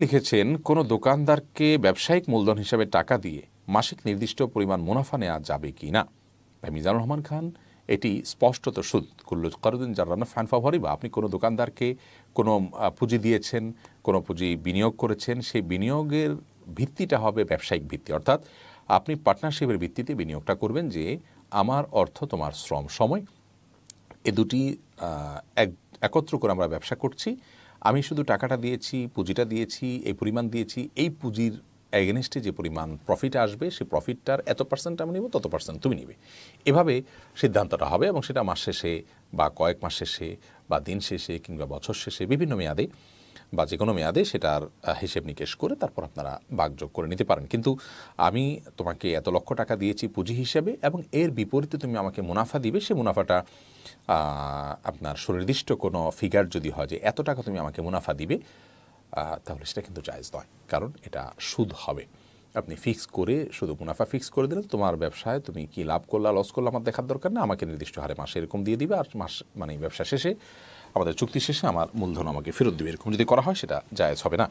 লিখেছেন কোনো দোকানদারকে ব্যবসায়িক মূলধন হিসাবে টাকা দিয়ে মাসিক নির্দিষ্ট পরিমাণ মুনাফা নেওয়া যাবে কি না তাই মিজানুর রহমান খান এটি স্পষ্টত সুদ কুল্লু করুদ্দিন রান্না ফ্যান ফাভারি বা আপনি কোনো দোকানদারকে কোনো পুঁজি দিয়েছেন কোনো পুঁজি বিনিয়োগ করেছেন সেই বিনিয়োগের ভিত্তিটা হবে ব্যবসায়িক ভিত্তি অর্থাৎ আপনি পার্টনারশিপের ভিত্তিতে বিনিয়োগটা করবেন যে আমার অর্থ তোমার শ্রম সময় এ দুটি একত্র করে আমরা ব্যবসা করছি আমি শুধু টাকাটা দিয়েছি পুঁজিটা দিয়েছি এই পরিমাণ দিয়েছি এই পুঁজির অ্যাগেনিস্টে যে পরিমাণ প্রফিট আসবে সেই প্রফিটটার এত পার্সেন্ট আমি নিব তত পার্সেন্ট তুমি নিবে এভাবে সিদ্ধান্তটা হবে এবং সেটা মাস শেষে বা কয়েক মাস শেষে বা দিন শেষে কিংবা বছর শেষে বিভিন্ন মেয়াদে বা যে কোনো মেয়াদে সেটার হিসেব নিকেশ করে তারপর আপনারা বাগযোগ করে নিতে পারেন কিন্তু আমি তোমাকে এত লক্ষ টাকা দিয়েছি পুঁজি হিসেবে এবং এর বিপরীতে তুমি আমাকে মুনাফা দিবে সে মুনাফাটা আপনার সুনির্দিষ্ট কোনো ফিগার যদি হয় যে এত টাকা তুমি আমাকে মুনাফা দিবে তাহলে সেটা কিন্তু জায়জ নয় কারণ এটা সুদ হবে আপনি ফিক্স করে শুধু মুনাফা ফিক্স করে দিলেন তোমার ব্যবসায় তুমি কি লাভ করলা লস করলো আমার দেখার দরকার না আমাকে নির্দিষ্ট হারে মাসে এরকম দিয়ে দিবে আর মাস মানে ব্যবসা শেষে আমাদের চুক্তি শেষে আমার মূলধন আমাকে ফেরত দেবে এরকম যদি করা হয় সেটা জায়জ হবে না